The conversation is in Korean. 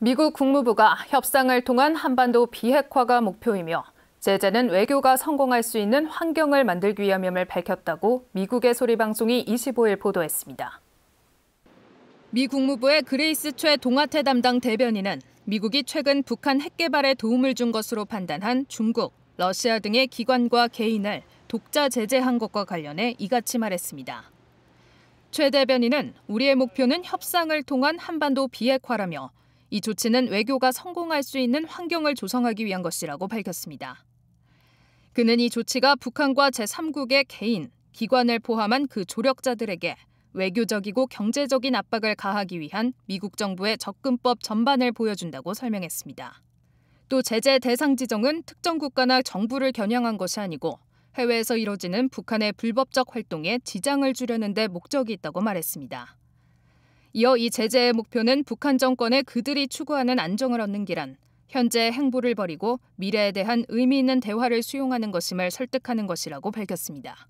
미국 국무부가 협상을 통한 한반도 비핵화가 목표이며 제재는 외교가 성공할 수 있는 환경을 만들기 위함임을 밝혔다고 미국의 소리 방송이 25일 보도했습니다. 미 국무부의 그레이스 최 동아태 담당 대변인은 미국이 최근 북한 핵 개발에 도움을 준 것으로 판단한 중국, 러시아 등의 기관과 개인을 독자 제재한 것과 관련해 이같이 말했습니다. 최 대변인은 우리의 목표는 협상을 통한 한반도 비핵화라며 이 조치는 외교가 성공할 수 있는 환경을 조성하기 위한 것이라고 밝혔습니다. 그는 이 조치가 북한과 제3국의 개인, 기관을 포함한 그 조력자들에게 외교적이고 경제적인 압박을 가하기 위한 미국 정부의 접근법 전반을 보여준다고 설명했습니다. 또 제재 대상 지정은 특정 국가나 정부를 겨냥한 것이 아니고 해외에서 이뤄지는 북한의 불법적 활동에 지장을 주려는 데 목적이 있다고 말했습니다. 이어 이 제재의 목표는 북한 정권의 그들이 추구하는 안정을 얻는 길안, 현재 행보를 벌이고 미래에 대한 의미 있는 대화를 수용하는 것임을 설득하는 것이라고 밝혔습니다.